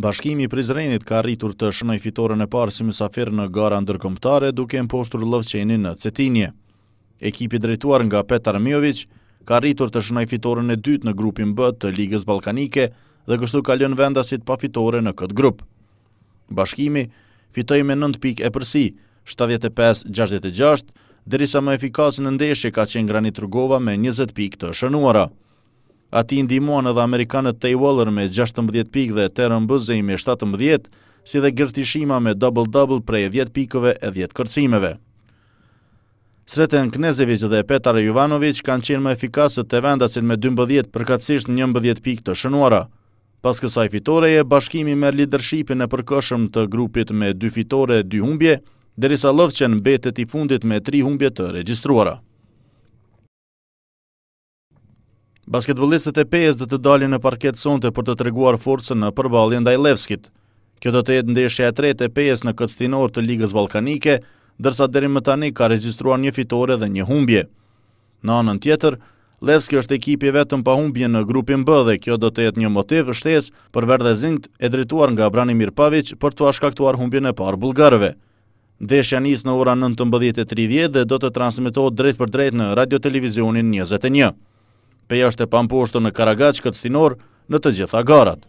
Bashkimi i Prizrenit ka arritur të shënoj fitoren e parë si mysafir në gara ndërkombëtare duke mposhtur Llovçenin në Cetinje. Ekipi drejtuar nga Petar Mijović ka arritur të shënoj fitoren e dytë në grupin B të Ligës Ballkanike dhe kështu ka lënë vendasit pa fitore në këtë grup. Bashkimi fitoi me 9 pikë e përsi, 75-66, derisa më efikas në ndeshje ka qenë Granit Rugova me 20 pikë të shënuara ati ndimuan edhe Amerikanët Tay Waller me 16 pikë dhe Terën Bëzej me 17, si dhe gërtishima me double-double prej 10 pikëve e 10 kërcimeve. Sreten Knezevic dhe Petar Jovanovic kanë qenë më efikasë të vendasin me 12 përkatsisht një mbëdhjet pikë të shënuara. Pas kësaj fitore e bashkimi me leadershipin e përkëshëm të grupit me 2 fitore e 2 humbje, derisa lëfqen betet i fundit me 3 humbje të registruara. basketbolistët e pejës dhe të dalin në parket sonte për të treguar forcën në përbaljen dhe Levskit. Kjo do të jetë ndeshja e tretë e pejës në këtë stinor të Ligës Balkanike, dërsa deri më tani ka regjistruar një fitore dhe një humbje. Në anën tjetër, Levski është ekipi vetëm pa humbje në grupin B dhe kjo do të jetë një motiv shtes për verdhe e drituar nga Brani Mirpavic për të ashkaktuar humbje në parë bulgarëve. Deshja njës në ora 19.30 dhe do të transmitohet drejt për drejt në radio televizionin 21. Peja është e pamposhtë në Karagach këtë stinor në të gjitha garat.